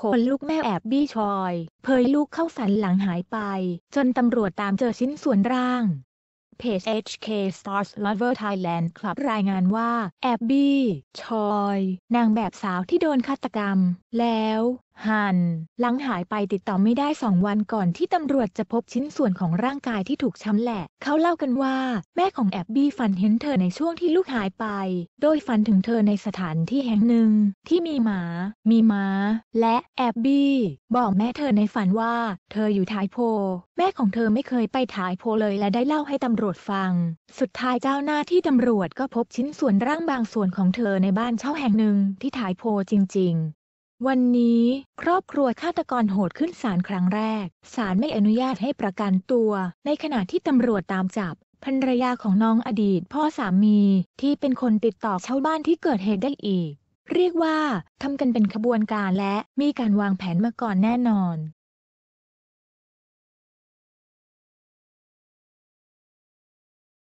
คนลูกแม่แอบบี้ชอยเผยลูกเข้าฝันหลังหายไป จนตำรวจตามเจอชิ้นส่วนร่างเพจ HK Stars Lover Thailand Club รายงานว่า แอบบี้ชอยนางแบบสาวที่โดนฆาตกรรมแล้วหันหลังหายไปติดต่อไม่ได้สองวันก่อนที่ตำรวจจะพบชิ้นส่วนของร่างกายที่ถูกช้ำแหละ เขาเล่ากันว่า แม่ของแอบบี้ฝันเห็นเธอในช่วงที่ลูกหายไป โดยฝันถึงเธอในสถานที่แห่งหนึ่ง ที่มีหมา มีม้า และแอบบี้บอกแม่เธอในฝันว่า เธออยู่ท้ายโพ แม่ของเธอไม่เคยไปท้ายโพเลยและได้เล่าให้ตำรวจฟัง สุดท้ายเจ้าหน้าที่ตำรวจก็พบชิ้นส่วนร่างบางส่วนของเธอในบ้านเช่าแห่งหนึ่งที่ท้ายโพจริง ๆวันนี้ครอบครัวฆาตกรโหดขึ้นศาลครั้งแรก ศาลไม่อนุญาตให้ประกันตัว ในขณะที่ตำรวจตามจับภรรยาของน้องอดีตพ่อสามี ที่เป็นคนติดต่อชาวบ้านที่เกิดเหตุได้อีก เรียกว่า ทำกันเป็นขบวนการและมีการวางแผนมาก่อนแน่นอน